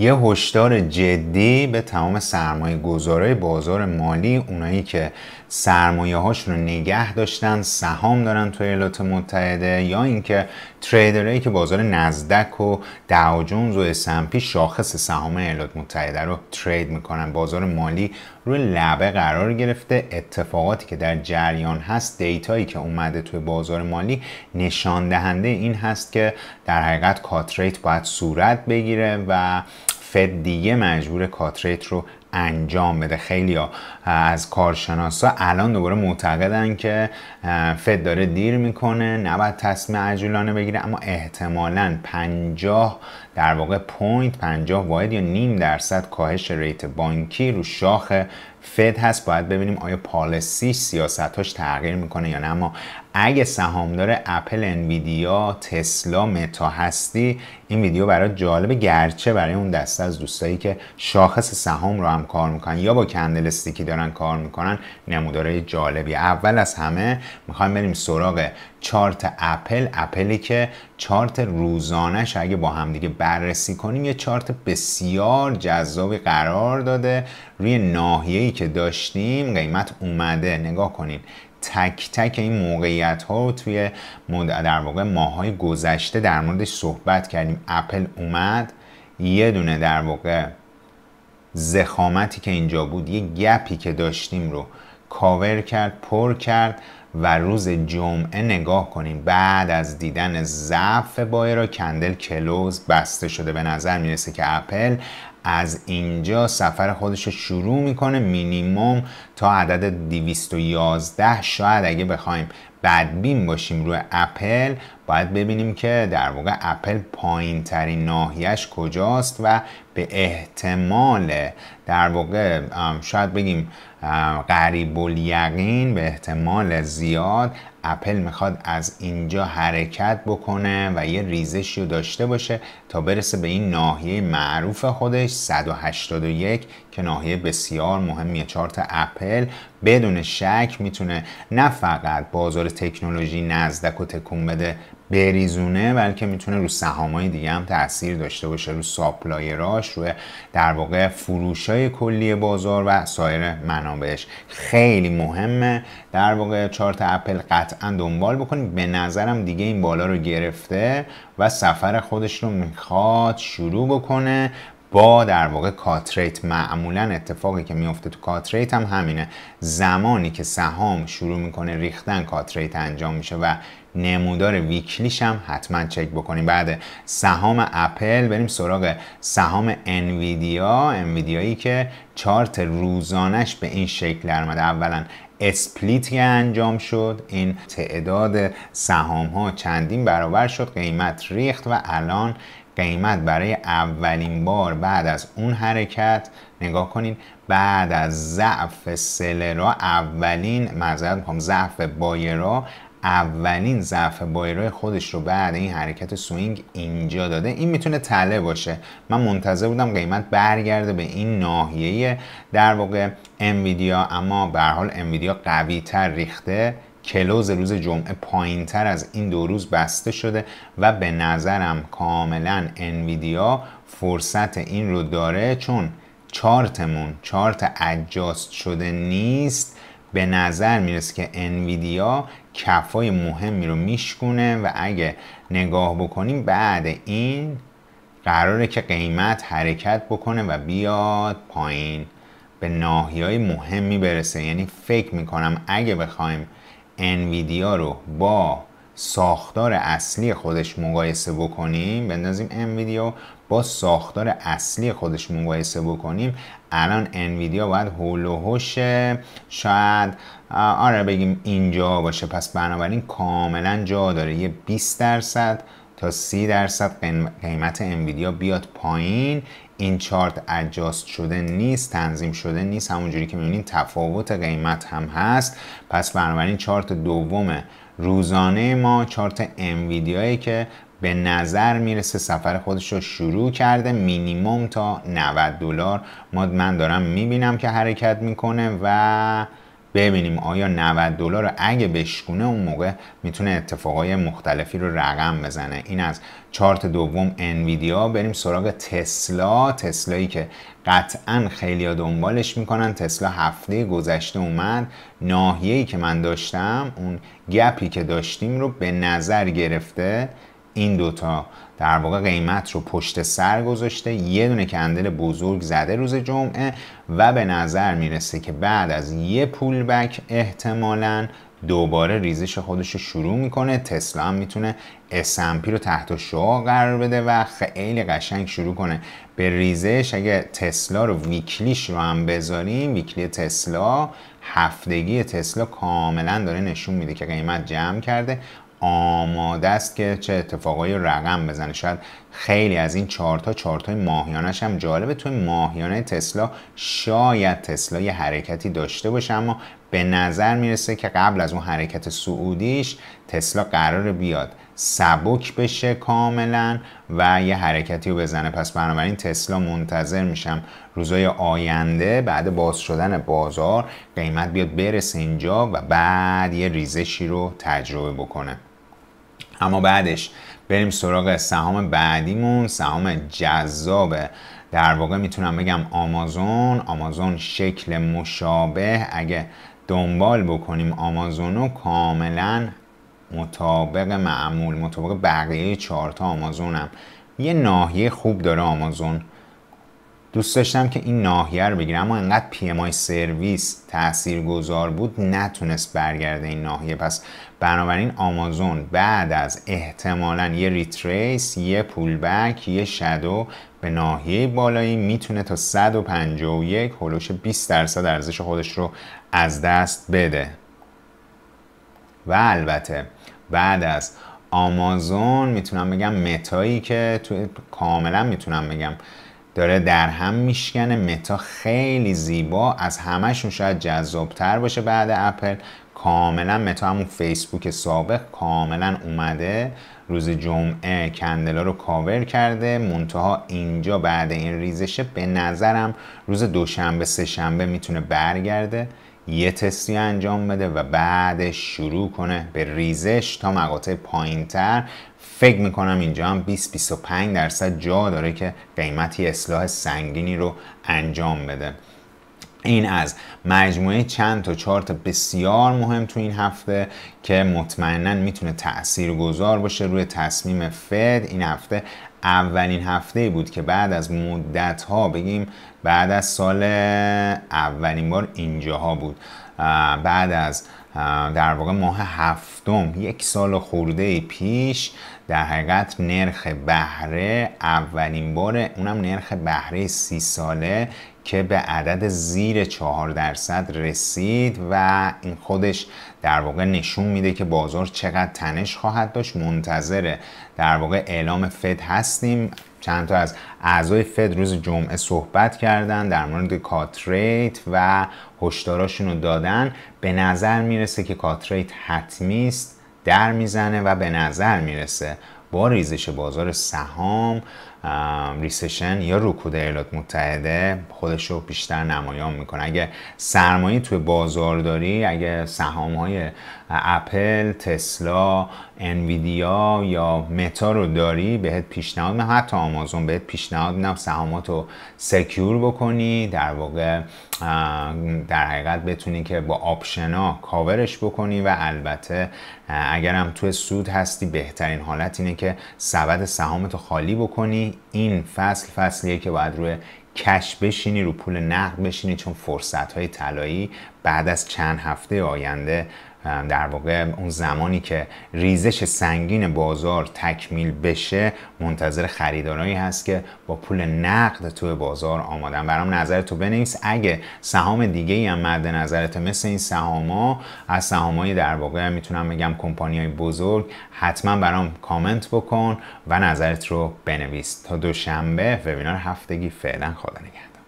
یه هشدار جدی به تمام سرمایه گذاره بازار مالی اونایی که سرمایه هاشون رو نگه داشتن سهام دارن توی ایالات متحده یا اینکه تریدرایی که بازار نزدک و داو جونز و اسمپی شاخص سهام ایالات متحده رو ترید میکنن بازار مالی روی لبه قرار گرفته اتفاقاتی که در جریان هست دیتایی که اومده توی بازار مالی نشان دهنده این هست که در حقیقت کاتریت باید صورت بگیره و فد دیگه مجبور کاتریت رو انجام بده خیلی ها از کارشناسا الان دوباره معتقدن که فد داره دیر میکنه نباید تصمیم عجولانه بگیره اما احتمالا 50 در واقع پوینت 50 واحد یا نیم درصد کاهش ریت بانکی رو شاخ فد هست باید ببینیم آیا پالیسی سیاستاش تغییر میکنه یا نه اما اگه سهامدار اپل انویدیا تسلا متا هستی این ویدیو برای جالب گرچه برای اون دسته از دوستایی که شاخص سهام رو هم کار میکنن یا با کندل استیکی دارن کار میکنن نموداره جالبی اول از همه میخوایم بریم سراغ چارت اپل اپلی که چارت روزانهش اگه با همدیگه بررسی کنیم یه چارت بسیار جذابی قرار داده روی ناحیه‌ای که داشتیم قیمت اومده نگاه کنین تک تک این موقعیت ها رو توی در واقع ماهای گذشته در موردش صحبت کردیم اپل اومد یه دونه در واقع زخامتی که اینجا بود یه گپی که داشتیم رو کاور کرد پر کرد و روز جمعه نگاه کنیم بعد از دیدن ضعف بایر و کندل کلوز بسته شده به نظر میرسه که اپل از اینجا سفر خودش رو شروع میکنه مینیموم تا عدد 211 شاید اگه بخوایم بدبین باشیم روی اپل باید ببینیم که در واقع اپل پایین ترین ناحیهش کجاست و به احتمال در واقع شاید بگیم قریب یقین به احتمال زیاد اپل میخواد از اینجا حرکت بکنه و یه ریزشی رو داشته باشه تا برسه به این ناحیه معروف خودش 181 که ناحیه بسیار مهمیه چارت اپل بدون شک میتونه نه فقط بازار تکنولوژی نزدک و تکون بده بریزونه بلکه میتونه رو های دیگه هم تاثیر داشته باشه رو ساپلایراش رو در واقع های کلی بازار و سایر منابعش خیلی مهمه در واقع چارت اپل قطعا دنبال بکنید به نظرم دیگه این بالا رو گرفته و سفر خودش رو میخواد شروع بکنه با در واقع کاتریت معمولا اتفاقی که میفته تو کاتریت هم همینه زمانی که سهام شروع میکنه ریختن کاتریت انجام میشه و نمودار ویکلیش هم حتما چک بکنیم بعد سهام اپل بریم سراغ سهام انویدیا انویدیایی که چارت روزانش به این شکل در اولا اسپلیت انجام شد این تعداد سهام ها چندین برابر شد قیمت ریخت و الان قیمت برای اولین بار بعد از اون حرکت نگاه کنین بعد از ضعف سلرا اولین معذرت میخوام ضعف بایرا اولین ضعف بایرای خودش رو بعد این حرکت سوینگ اینجا داده این میتونه تله باشه من منتظر بودم قیمت برگرده به این ناحیه در واقع انویدیا اما به حال انویدیا قوی تر ریخته کلوز روز جمعه پایین تر از این دو روز بسته شده و به نظرم کاملا انویدیا فرصت این رو داره چون چارتمون چارت اجاست شده نیست به نظر میرسه که انویدیا کفای مهمی رو میشکونه و اگه نگاه بکنیم بعد این قراره که قیمت حرکت بکنه و بیاد پایین به ناحیه های مهمی برسه یعنی فکر میکنم اگه بخوایم انویدیا رو با ساختار اصلی خودش مقایسه بکنیم بندازیم انویدیا با ساختار اصلی خودش مقایسه بکنیم الان انویدیا باید هوشه شاید آره بگیم اینجا باشه پس بنابراین کاملا جا داره یه 20 درصد تا 30 درصد قیمت انویدیا بیاد پایین این چارت اجاست شده نیست تنظیم شده نیست همونجوری که میبینید تفاوت قیمت هم هست پس بنابراین چارت دوم روزانه ما چارت انویدیایی که به نظر میرسه سفر خودش رو شروع کرده مینیموم تا 90 دلار ما من دارم میبینم که حرکت میکنه و ببینیم آیا 90 دلار رو اگه بشکونه اون موقع میتونه اتفاقای مختلفی رو رقم بزنه این از چارت دوم انویدیا بریم سراغ تسلا تسلایی که قطعا خیلی دنبالش میکنن تسلا هفته گذشته اومد ناحیه‌ای که من داشتم اون گپی که داشتیم رو به نظر گرفته این دوتا در واقع قیمت رو پشت سر گذاشته یه دونه کندل بزرگ زده روز جمعه و به نظر میرسه که بعد از یه پول بک احتمالاً دوباره ریزش خودش رو شروع میکنه تسلا هم میتونه S&P رو تحت شعا قرار بده و خیلی قشنگ شروع کنه به ریزش اگه تسلا رو ویکلیش رو هم بذاریم ویکلی تسلا هفتگی تسلا کاملا داره نشون میده که قیمت جمع کرده آماده است که چه اتفاقایی رقم بزنه شاید خیلی از این چارتا چارتای ماهیانش هم جالبه توی ماهیانه تسلا شاید تسلا یه حرکتی داشته باشه اما به نظر میرسه که قبل از اون حرکت سعودیش تسلا قرار بیاد سبک بشه کاملا و یه حرکتی رو بزنه پس بنابراین تسلا منتظر میشم روزای آینده بعد باز شدن بازار قیمت بیاد برسه اینجا و بعد یه ریزشی رو تجربه بکنه اما بعدش بریم سراغ سهام بعدیمون سهام جذابه در واقع میتونم بگم آمازون آمازون شکل مشابه اگه دنبال بکنیم آمازون رو کاملا مطابق معمول مطابق بقیه چهارتا آمازون هم یه ناحیه خوب داره آمازون دوست داشتم که این ناحیه رو بگیرم اما انقدر پی ام آی سرویس تاثیرگذار بود نتونست برگرده این ناحیه پس بنابراین آمازون بعد از احتمالا یه ریتریس یه پولبک یه شدو به ناحیه بالایی میتونه تا 151 هلوش 20 درصد ارزش خودش رو از دست بده و البته بعد از آمازون میتونم بگم متایی که تو کاملا میتونم بگم داره در هم میشکنه متا خیلی زیبا از همهشون شاید جذابتر باشه بعد اپل کاملا متا همون فیسبوک سابق کاملا اومده روز جمعه کندلا رو کاور کرده منتها اینجا بعد این ریزشه به نظرم روز دوشنبه سه شنبه میتونه برگرده یه تستی انجام بده و بعدش شروع کنه به ریزش تا مقاطع پایین تر فکر میکنم اینجا هم 20-25 درصد جا داره که قیمتی اصلاح سنگینی رو انجام بده این از مجموعه چند تا چارت بسیار مهم تو این هفته که مطمئنا میتونه تأثیر گذار باشه روی تصمیم فد این هفته اولین هفته بود که بعد از مدت ها بگیم بعد از سال اولین بار اینجاها بود بعد از در واقع ماه هفتم یک سال خورده پیش در حقیقت نرخ بهره اولین بار اونم نرخ بهره سی ساله که به عدد زیر چهار درصد رسید و این خودش در واقع نشون میده که بازار چقدر تنش خواهد داشت منتظره در واقع اعلام فد هستیم چند تا از اعضای فد روز جمعه صحبت کردن در مورد کاتریت و هشداراشون رو دادن به نظر میرسه که کاتریت حتمی است در میزنه و به نظر میرسه با ریزش بازار سهام ریسشن یا رکود ایالات متحده خودش رو بیشتر نمایان میکنه اگه سرمایه توی بازار داری اگه سهام های اپل، تسلا، انویدیا یا متا رو داری بهت پیشنهاد میدم حتی آمازون بهت پیشنهاد میدم سهامات رو سکیور بکنی در واقع در حقیقت بتونی که با ها کاورش بکنی و البته اگر هم توی سود هستی بهترین حالت اینه که سبد رو خالی بکنی این فصل فصلیه که باید روی کش بشینی رو پول نقد بشینی چون فرصت های طلایی بعد از چند هفته آینده در واقع اون زمانی که ریزش سنگین بازار تکمیل بشه منتظر خریدارایی هست که با پول نقد تو بازار آمادن برام نظر تو بنویس اگه سهام دیگه ای هم مد نظرت مثل این سهاما از سهامای در واقع میتونم بگم کمپانی های بزرگ حتما برام کامنت بکن و نظرت رو بنویس تا دوشنبه وبینار هفتگی فعلا خدا نگهدار